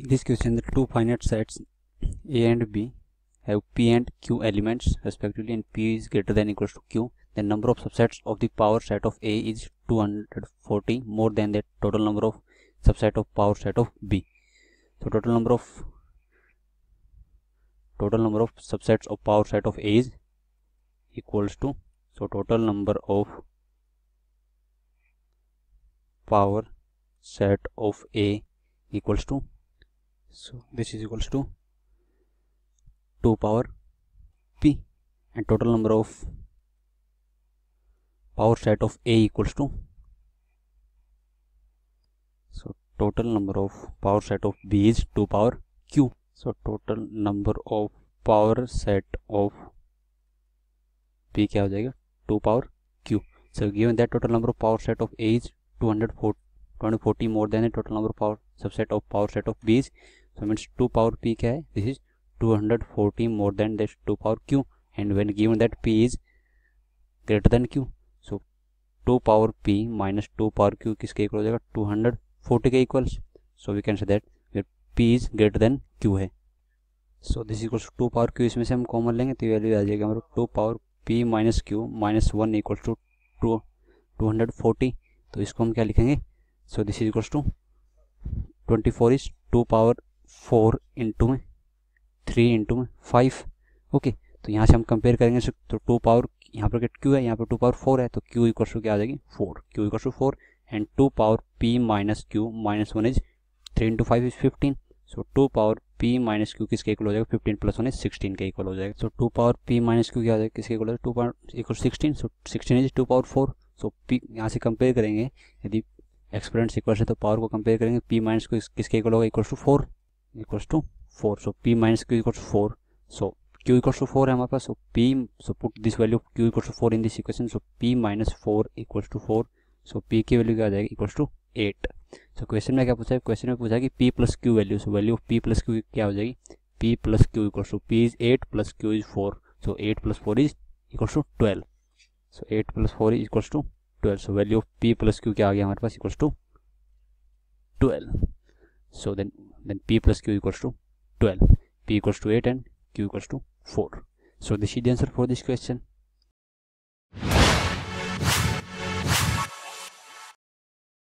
In this question, the two finite sets A and B have P and Q elements respectively and P is greater than equals to Q. The number of subsets of the power set of A is 240 more than the total number of subset of power set of B. So total number of total number of subsets of power set of A is equals to so total number of power set of A equals to so this is equals to 2 power p and total number of power set of a equals to so total number of power set of b is 2 power q so total number of power set of p क्या हो 2 power q so given that total number of power set of a is 240 more than the total number of power subset of power set of b is so means two power P क्या है this is 240 more than this two power Q and when given that P is greater than Q so two power P minus two power Q किसके equal हो जाएगा 240 के equals so we can say that P is greater than Q है so this equals two power Q इसमें से हम common लेंगे तो वैल्यू आ जाएगी हमारा two power P minus Q minus one equals to to two hundred forty तो इसको हम क्या लिखेंगे so this is equals to twenty four is two power four into में थ्री इंटू में फाइव ओके तो यहाँ से हम कंपेयर करेंगे तो टू पावर यहाँ पर क्यू है यहाँ पर टू पावर फोर है तो क्यू इक्व टू क्या आ जाएगी four Q equal two four and two power P minus Q minus one is three into five is fifteen so two power P minus Q किसके equal हो जाएगा fifteen plus one is sixteen के equal हो जाएगा so two power P minus Q क्या हो जाएगा किसके इक्वल हो जाएगा two power equal sixteen so sixteen is two power four so P यहाँ से कंपेयर करेंगे यदि एक्सपेरेंट इक्वल है तो पावर को कंपेयर करेंगे पी माइनस क्यू किसके इक्वल होगा equal to four equals to four so P minus Q equals four so Q equals to four है हमारे पास so P so put this value Q equals to four in this equation so P minus four equals to four so P की value क्या आ जाएगी equals to eight so question में क्या पूछा है क्वेश्चन में पूछा कि P plus Q value so value of P plus Q क्या हो जाएगी P plus Q equals to P is eight plus Q is four so eight plus four is equals to twelve so eight plus four is equal to twelve so value of P plus Q क्या आ गया हमारे पास equals to twelve so then then p plus q equals to 12 p equals to 8 and q equals to 4 so this is the answer for this question